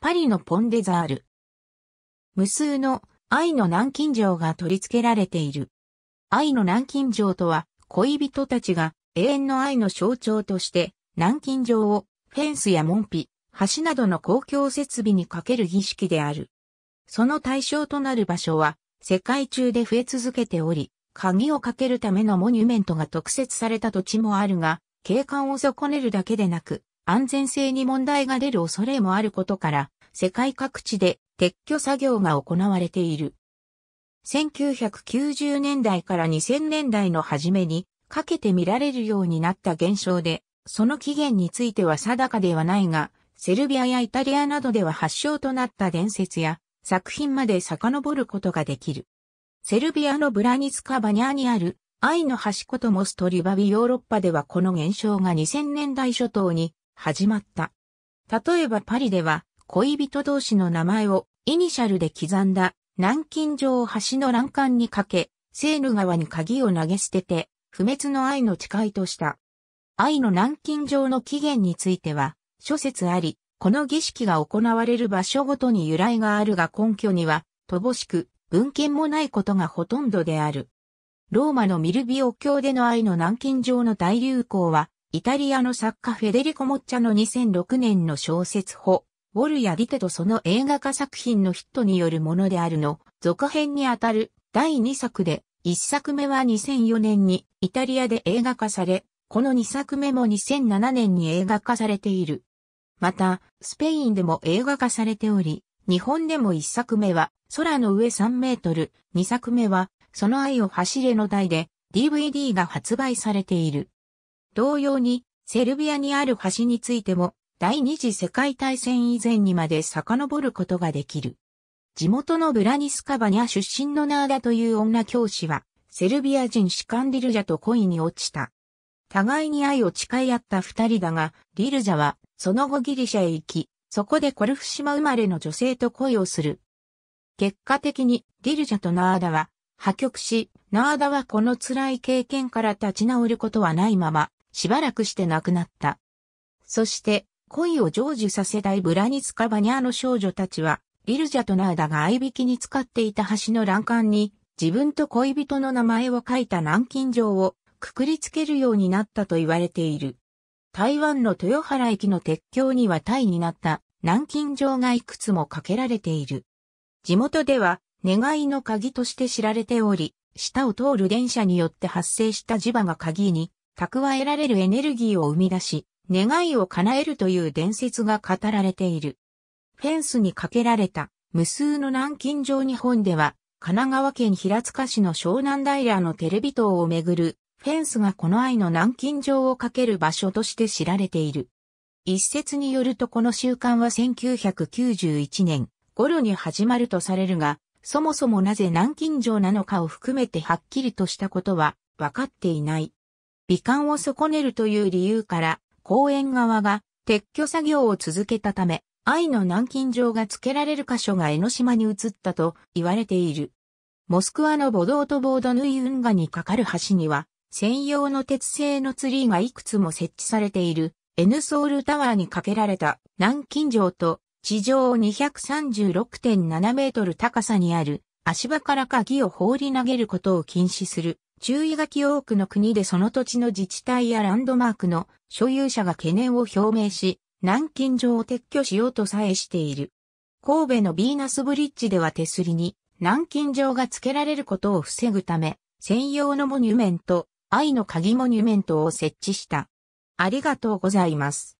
パリのポンデザール。無数の愛の南京錠が取り付けられている。愛の南京錠とは、恋人たちが永遠の愛の象徴として、南京錠をフェンスや門扉、橋などの公共設備にかける儀式である。その対象となる場所は、世界中で増え続けており、鍵をかけるためのモニュメントが特設された土地もあるが、景観を損ねるだけでなく、安全性に問題が出る恐れもあることから、世界各地で撤去作業が行われている。1990年代から2000年代の初めにかけて見られるようになった現象で、その起源については定かではないが、セルビアやイタリアなどでは発祥となった伝説や作品まで遡ることができる。セルビアのブラニツカバニャにある愛の端ことモストリバビヨーロッパではこの現象が2000年代初頭に始まった。例えばパリでは恋人同士の名前をイニシャルで刻んだ南京城を橋の欄干にかけ、セーヌ川に鍵を投げ捨てて、不滅の愛の誓いとした。愛の南京城の起源については、諸説あり、この儀式が行われる場所ごとに由来があるが根拠には、乏しく、文献もないことがほとんどである。ローマのミルビオ教での愛の南京城の大流行は、イタリアの作家フェデリコ・モッチャの2006年の小説法、ウォルやディテとその映画化作品のヒットによるものであるの、続編にあたる第2作で、1作目は2004年にイタリアで映画化され、この2作目も2007年に映画化されている。また、スペインでも映画化されており、日本でも1作目は空の上3メートル、2作目はその愛を走れの台で DVD が発売されている。同様に、セルビアにある橋についても、第二次世界大戦以前にまで遡ることができる。地元のブラニスカバニャ出身のナーダという女教師は、セルビア人シカンディルジャと恋に落ちた。互いに愛を誓い合った二人だが、ディルジャは、その後ギリシャへ行き、そこでコルフ島生まれの女性と恋をする。結果的に、ディルジャとナーダは、破局し、ナーダはこの辛い経験から立ち直ることはないまま、しばらくして亡くなった。そして、恋を成就させたいブラニツカバニャーの少女たちは、リルジャとナーダが合いびきに使っていた橋の欄干に、自分と恋人の名前を書いた南京錠をくくりつけるようになったと言われている。台湾の豊原駅の鉄橋にはタイになった南京錠がいくつもかけられている。地元では願いの鍵として知られており、下を通る電車によって発生した磁場が鍵に蓄えられるエネルギーを生み出し、願いを叶えるという伝説が語られている。フェンスにかけられた無数の南京状日本では、神奈川県平塚市の湘南平のテレビ塔をめぐるフェンスがこの愛の南京状をかける場所として知られている。一説によるとこの習慣は1991年頃に始まるとされるが、そもそもなぜ南京錠なのかを含めてはっきりとしたことは分かっていない。美観を損ねるという理由から、公園側が撤去作業を続けたため、愛の南京城が付けられる箇所が江ノ島に移ったと言われている。モスクワのボドートボードヌイ運河に架かる橋には、専用の鉄製のツリーがいくつも設置されている、N ソウルタワーに架けられた南京城と、地上236.7メートル高さにある足場から鍵を放り投げることを禁止する注意書き多くの国でその土地の自治体やランドマークの所有者が懸念を表明し、南京錠を撤去しようとさえしている。神戸のビーナスブリッジでは手すりに南京錠が付けられることを防ぐため、専用のモニュメント、愛の鍵モニュメントを設置した。ありがとうございます。